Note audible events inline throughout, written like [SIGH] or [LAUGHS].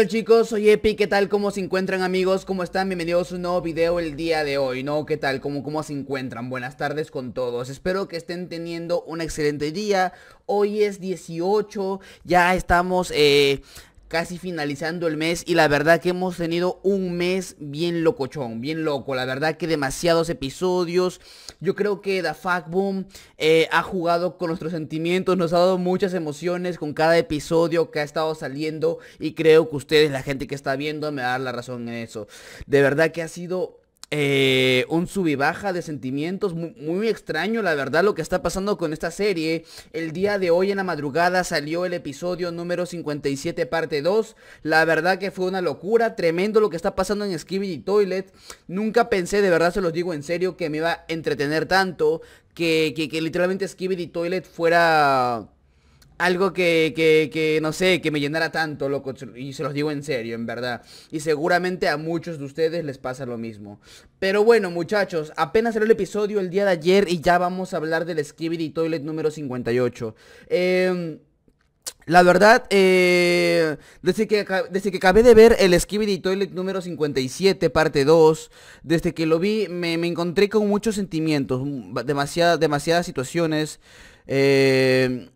Hola chicos, soy Epi, ¿qué tal? ¿Cómo se encuentran amigos? ¿Cómo están? Bienvenidos a un nuevo video el día de hoy, ¿no? ¿Qué tal? ¿Cómo, cómo se encuentran? Buenas tardes con todos, espero que estén teniendo un excelente día Hoy es 18, ya estamos eh, casi finalizando el mes y la verdad que hemos tenido un mes bien locochón, bien loco, la verdad que demasiados episodios. Yo creo que The Fact Boom eh, ha jugado con nuestros sentimientos, nos ha dado muchas emociones con cada episodio que ha estado saliendo y creo que ustedes, la gente que está viendo, me va la razón en eso. De verdad que ha sido eh, un sub y baja de sentimientos muy, extraño, la verdad, lo que está pasando con esta serie. El día de hoy en la madrugada salió el episodio número 57, parte 2. La verdad que fue una locura, tremendo lo que está pasando en y Toilet. Nunca pensé, de verdad se los digo en serio, que me iba a entretener tanto, que, que, que literalmente Skibidi Toilet fuera algo que, que, que, no sé, que me llenara tanto, loco. Y se los digo en serio, en verdad. Y seguramente a muchos de ustedes les pasa lo mismo. Pero bueno, muchachos, apenas salió el episodio el día de ayer y ya vamos a hablar del Skibidi Toilet número 58. Em, la verdad, eh, desde, que, acabé de ver el Skibidi Toilet número 57, parte 2, desde que lo vi me, encontré con muchos sentimientos, Demasiadas, demasiadas situaciones. Eh,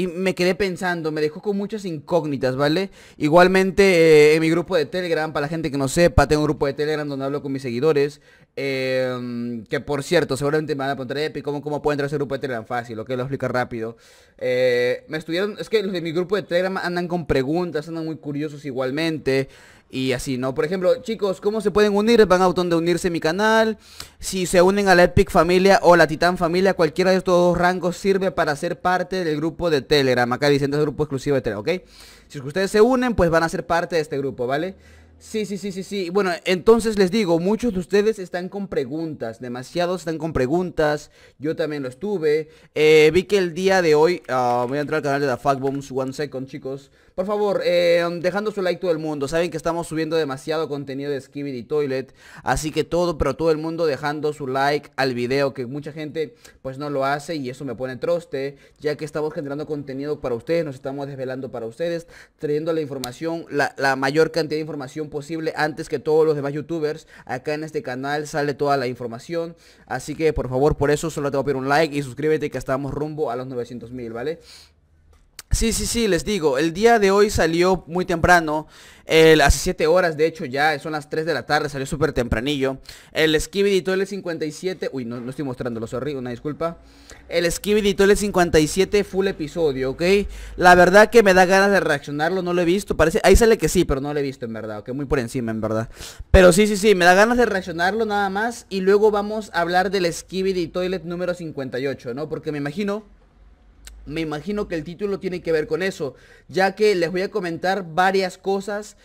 y me quedé pensando, me dejó con muchas incógnitas, ¿vale? Igualmente eh, en mi grupo de Telegram, para la gente que no sepa, tengo un grupo de Telegram donde hablo con mis seguidores, em, que por cierto, seguramente me van a preguntar, Epi, ¿cómo, ¿cómo puedo entrar a ese grupo de Telegram? Fácil, que lo explica rápido. Eh, me estuvieron, es que los de mi grupo de Telegram andan con preguntas, andan muy curiosos igualmente y así, ¿no? Por ejemplo, chicos, ¿cómo se pueden unir? Van a botón unirse a mi canal. Si se unen a la Epic Familia o la Titán Familia, cualquiera de estos dos rangos sirve para ser parte del grupo de Telegram. Acá diciendo es grupo exclusivo de Telegram, ¿ok? Si ustedes se unen, pues van a ser parte de este grupo, ¿vale? Sí, sí, sí, sí, sí. Bueno, entonces les digo, muchos de ustedes están con preguntas, demasiados están con preguntas, yo también lo estuve. Eh, vi que el día de hoy, ah, voy a entrar al canal de la Bombs, one second chicos, por favor, eh, dejando su like todo el mundo. Saben que estamos subiendo demasiado contenido de y Toilet. Así que todo, pero todo el mundo dejando su like al video. Que mucha gente pues no lo hace y eso me pone troste. Ya que estamos generando contenido para ustedes. Nos estamos desvelando para ustedes. Trayendo la información, la, la mayor cantidad de información posible antes que todos los demás youtubers. Acá en este canal sale toda la información. Así que por favor, por eso solo te voy a pedir un like y suscríbete que estamos rumbo a los 900 mil, ¿vale? Sí, sí, sí, les digo, el día de hoy salió muy temprano, hace 7 horas de hecho ya, son las 3 de la tarde, salió súper tempranillo. El Skibidi Toilet 57, uy, no, no estoy mostrándolo, sorry, una disculpa. El Skibidi Toilet 57 full episodio, ¿ok? La verdad que me da ganas de reaccionarlo, no lo he visto, parece, ahí sale que sí, pero no lo he visto en verdad, que muy por encima en verdad. Pero sí, sí, sí, me da ganas de reaccionarlo nada más y luego vamos a hablar del Skibidi Toilet número 58, ¿no? Porque me imagino me imagino que el título tiene que ver con eso, ya que les voy a comentar varias cosas,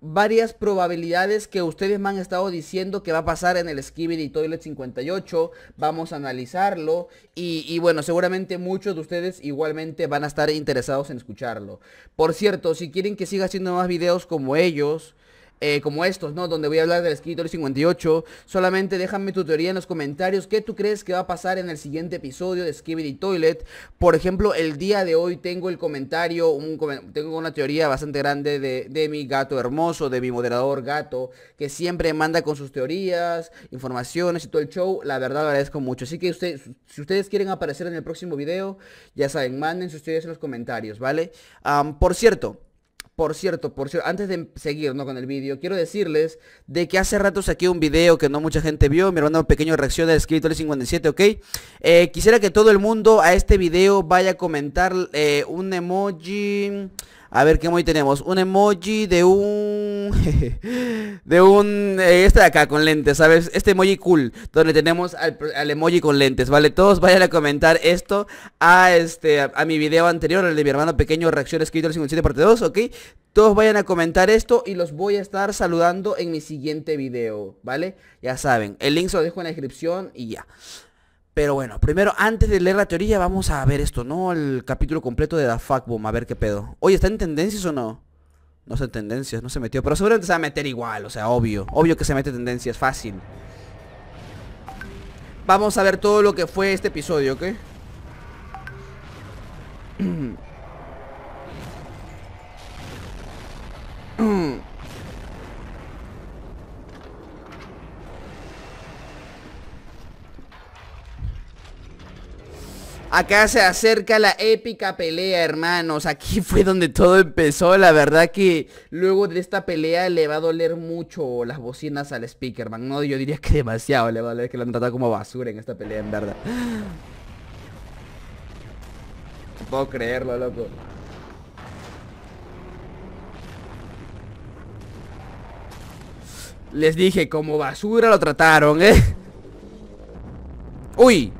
varias probabilidades que ustedes me han estado diciendo que va a pasar en el Skibidi Toilet 58. Vamos a analizarlo y, y bueno, seguramente muchos de ustedes igualmente van a estar interesados en escucharlo. Por cierto, si quieren que siga haciendo más videos como ellos, eh, como estos, ¿no? Donde voy a hablar del escritor 58. Solamente déjame tu teoría en los comentarios. ¿Qué tú crees que va a pasar en el siguiente episodio de Skibidi Toilet? Por ejemplo, el día de hoy tengo el comentario, un, tengo una teoría bastante grande de, mi gato hermoso, de mi moderador gato, que siempre manda con sus teorías, informaciones y todo el show. La verdad lo agradezco mucho. Así que ustedes si ustedes quieren aparecer en el próximo video, ya saben, manden sus teorías en los comentarios, ¿vale? por cierto, por cierto, por cierto, antes de em-, seguir con el vídeo, quiero decirles de que hace rato saqué un video que no mucha gente vio, mi hermano pequeño reacción de escrito 57, ¿ok? Eh, quisiera que todo el mundo a este video vaya a comentar eh, un emoji... A ver qué emoji tenemos. Un emoji de un... [LAUGHS] de un... Eh, este de acá con lentes, ¿sabes? Este emoji cool. Donde tenemos al, emoji con lentes, ¿vale? Todos vayan a comentar esto a este... A, mi video anterior, el de mi hermano pequeño, reacción escrito 57 parte 2, ¿ok? Todos vayan a comentar esto y los voy a estar saludando en mi siguiente video, ¿vale? Ya saben, el link se lo dejo en la descripción y ya. Pero bueno, primero, antes de leer la teoría, vamos a ver esto, ¿no? El capítulo completo de The Boom, a ver qué pedo. Oye, está en tendencias o no? No sé en tendencias, no se metió. Pero seguramente se va a meter igual, o sea, obvio. Obvio que se mete tendencias, fácil. Vamos a ver todo lo que fue este episodio, ¿ok? [CLEARS THROAT] Acá se acerca la épica pelea, hermanos. Aquí [LAUGHS] fue donde todo empezó. La verdad que luego de esta pelea le va a doler mucho las bocinas al Speakerman. No, yo diría que demasiado le va a doler que lo han tratado como basura en esta pelea, en verdad. No puedo creerlo, loco. Les dije, como basura lo trataron, ¿eh? ¡Uy!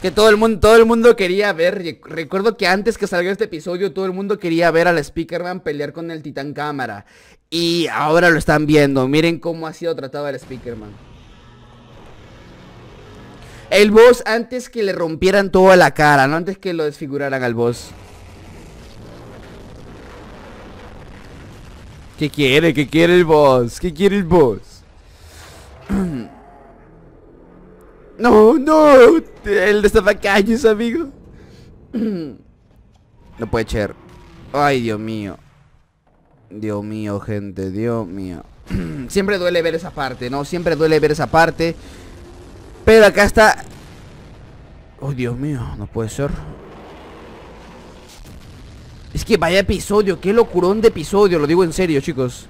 Que todo el mundo, todo el mundo quería ver. Recuerdo que antes que salga este episodio, todo el mundo quería ver al Speakerman pelear con el Titán Cámara. Y ahora lo están viendo. Miren cómo ha sido tratado el Speakerman. El boss antes que le rompieran toda la cara, no antes que lo desfiguraran al boss. ¿Qué quiere? ¿Qué quiere el boss? ¿Qué quiere el boss? [CLEARS THROAT] No, no. Él estaba calles, amigo. [CLEARS THROAT] No puede ser. Ay, Dios mío. Dios mío, gente. Dios mío. [CLEARS THROAT] Siempre duele ver esa parte, ¿no? Siempre duele ver esa parte. Pero acá está... Oh, Dios mío. No puede ser. Es que vaya episodio. Qué locurón de episodio. Lo digo en serio, chicos.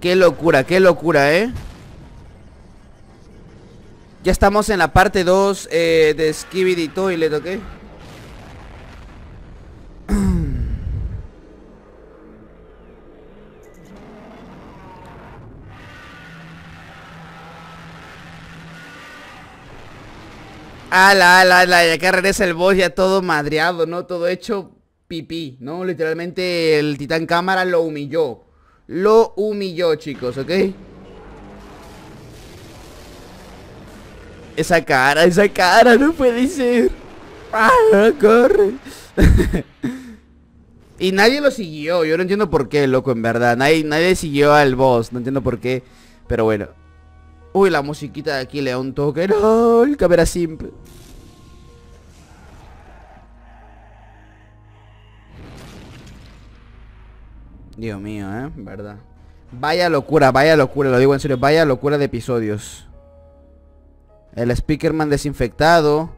Qué locura, qué locura, ¿eh? Ya estamos en la parte 2 eh, de Skibidi Toilet, ¿ok? [CLEARS THROAT] Ala, la, ala, ya que regresa el boss ya todo madreado, ¿no? Todo hecho pipí, ¿no? Literalmente el titán cámara lo humilló lo humilló, chicos, ¿ok? Esa cara, esa cara, no puede ser. ¡Ah, corre! [LAUGHS] y nadie lo siguió, yo no entiendo por qué, loco, en verdad. Nadie, siguió al boss, no entiendo por qué. Pero bueno. Uy, la musiquita de aquí le da un toque. No, el cámara simple. Dios mío, ¿eh? Verdad. Vaya locura, vaya locura, lo digo en serio, vaya locura de episodios. El Speakerman desinfectado.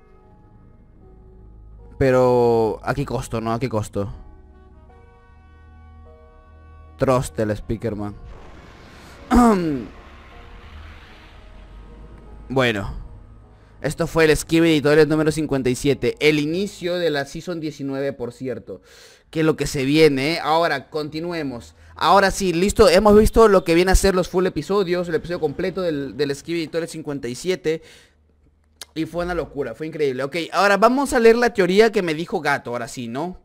Pero... ¿A qué costo, no? ¿A qué costo? Trust el Speakerman. [CLEARS THROAT] bueno. Esto fue el esquive Toilet número 57. El inicio de la Season 19, por cierto. Que lo que se viene. ¿eh? Ahora, continuemos. Ahora sí, listo. Hemos visto lo que viene a ser los full episodios. El episodio completo del, del Toilet 57. Y fue una locura, fue increíble. Ok, ahora vamos a leer la teoría que me dijo Gato, ahora sí, ¿no?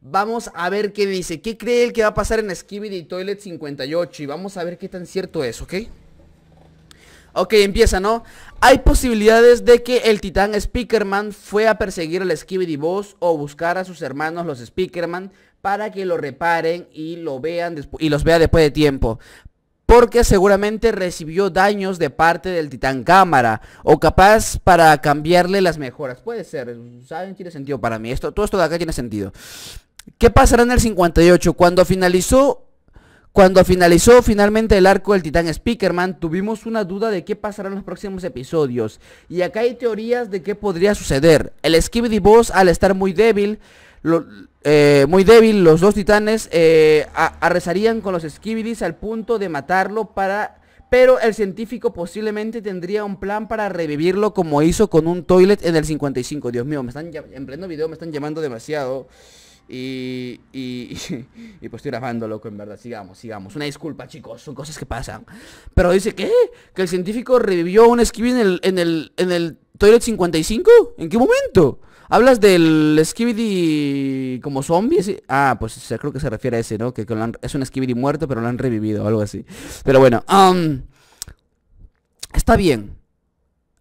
Vamos a ver qué dice. ¿Qué cree él que va a pasar en Skibidi Toilet 58? Y vamos a ver qué tan cierto es, ¿ok? Ok, empieza, ¿no? Hay posibilidades de que el titán Speakerman fue a perseguir al Skibidi Boss o buscar a sus hermanos los Speakerman para que lo reparen y lo vean y los vea después de tiempo. Porque seguramente recibió daños de parte del titán cámara. O capaz para cambiarle las mejoras. Puede ser, ¿saben? Tiene sentido para mí. Esto, todo esto de acá tiene sentido. ¿Qué pasará en el 58? Cuando finalizó cuando finalizó finalmente el arco del titán Speakerman, tuvimos una duda de qué pasará en los próximos episodios. Y acá hay teorías de qué podría suceder. El Skibidi Boss, al estar muy débil, lo, eh, muy débil, los dos titanes eh, arrezarían con los Skibidis al punto de matarlo para... Pero el científico posiblemente tendría un plan para revivirlo como hizo con un toilet en el 55. Dios mío, me están en pleno video me están llamando demasiado. Y, y, [LAUGHS] y, pues estoy grabando, loco, en verdad. Sigamos, sigamos. Una disculpa, chicos, son cosas que pasan. Pero dice, ¿qué? ¿Que el científico revivió un Skibidi en el, en el, Toilet 55? ¿En qué momento? ¿Hablas del Skibidi como zombie? Ah, pues creo que se refiere a ese, ¿no? Que, es un Skibidi muerto, pero lo han revivido, o algo así. Pero bueno, um, está bien.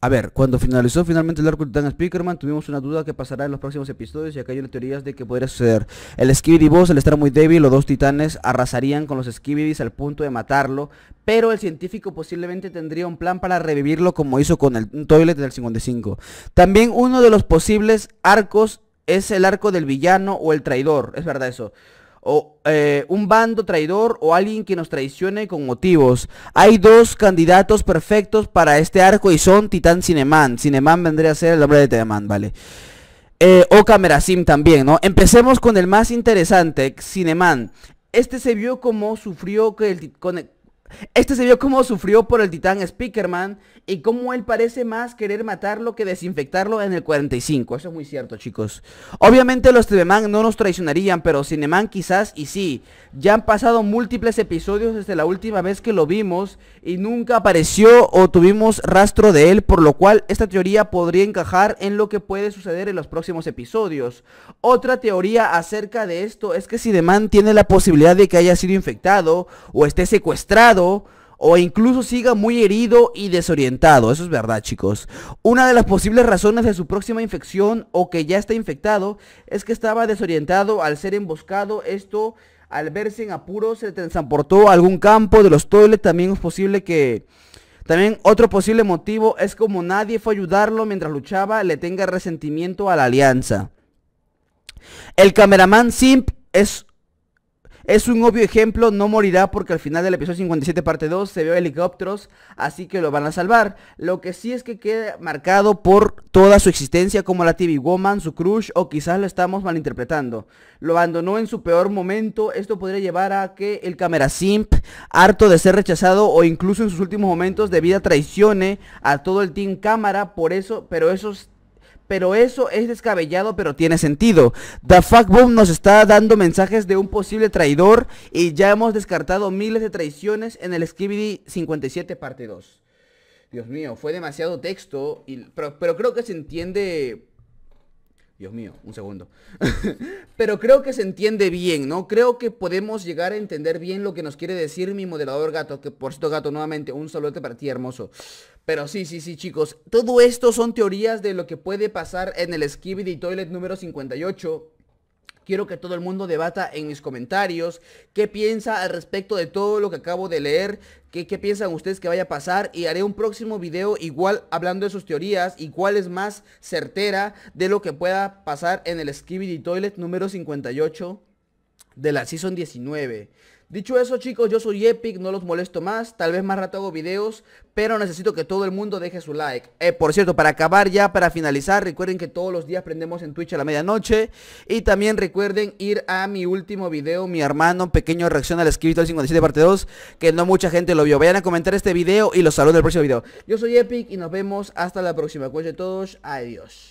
A ver, cuando finalizó finalmente el arco de Titán Speakerman, tuvimos una duda que pasará en los próximos episodios y acá hay una teorías de que podría suceder. El Skibidi Boss, al estar muy débil, los dos titanes arrasarían con los Skibidis al punto de matarlo, pero el científico posiblemente tendría un plan para revivirlo como hizo con el Toilet del 55. También uno de los posibles arcos es el arco del villano o el traidor, es verdad eso o eh, un bando traidor o alguien que nos traicione con motivos. Hay dos candidatos perfectos para este arco y son Titán Cineman Cineman vendría a ser el hombre de Teman, ¿vale? Eh, o Camerasim también, ¿no? Empecemos con el más interesante, Cineman Este se vio como sufrió que el, con el este se vio cómo sufrió por el titán Speakerman y cómo él parece más querer matarlo que desinfectarlo en el 45. Eso es muy cierto, chicos. Obviamente los Man no nos traicionarían, pero Cineman quizás y sí. Ya han pasado múltiples episodios desde la última vez que lo vimos y nunca apareció o tuvimos rastro de él, por lo cual esta teoría podría encajar en lo que puede suceder en los próximos episodios. Otra teoría acerca de esto es que Cineman tiene la posibilidad de que haya sido infectado o esté secuestrado o incluso siga muy herido y desorientado. Eso es verdad, chicos. Una de las posibles razones de su próxima infección o que ya está infectado es que estaba desorientado al ser emboscado. Esto, al verse en apuros, se transportó a algún campo de los toiles. También es posible que... También otro posible motivo es como nadie fue a ayudarlo mientras luchaba, le tenga resentimiento a la alianza. El cameraman Simp es es un obvio ejemplo, no morirá porque al final del episodio 57 parte 2 se vio helicópteros, así que lo van a salvar. Lo que sí es que queda marcado por toda su existencia como la TV Woman, su crush o quizás lo estamos malinterpretando. Lo abandonó en su peor momento, esto podría llevar a que el cámara simp, harto de ser rechazado o incluso en sus últimos momentos de vida traicione a todo el team cámara, por eso, pero eso es pero eso es descabellado, pero tiene sentido. The boom nos está dando mensajes de un posible traidor y ya hemos descartado miles de traiciones en el Skibidi 57 parte 2. Dios mío, fue demasiado texto, pero, pero creo que se entiende... Dios mío, un segundo. [LAUGHS] pero creo que se entiende bien, ¿no? Creo que podemos llegar a entender bien lo que nos quiere decir mi moderador gato, que por cierto gato, nuevamente, un saludo para ti, hermoso. Pero sí, sí, sí, chicos. Todo esto son teorías de lo que puede pasar en el Skibidi Toilet número 58. Quiero que todo el mundo debata en mis comentarios qué piensa al respecto de todo lo que acabo de leer, qué, qué piensan ustedes que vaya a pasar y haré un próximo video igual hablando de sus teorías y cuál es más certera de lo que pueda pasar en el Skibidi Toilet número 58 de la Season 19. Dicho eso chicos, yo soy Epic, no los molesto más, tal vez más rato hago videos, pero necesito que todo el mundo deje su like. Eh, por cierto, para acabar ya, para finalizar, recuerden que todos los días prendemos en Twitch a la medianoche. Y también recuerden ir a mi último video, mi hermano, pequeño reacción al escrito 57 parte 2, que no mucha gente lo vio. Vayan a comentar este video y los saludo en el próximo video. Yo soy Epic y nos vemos hasta la próxima. Cuello de todos, adiós.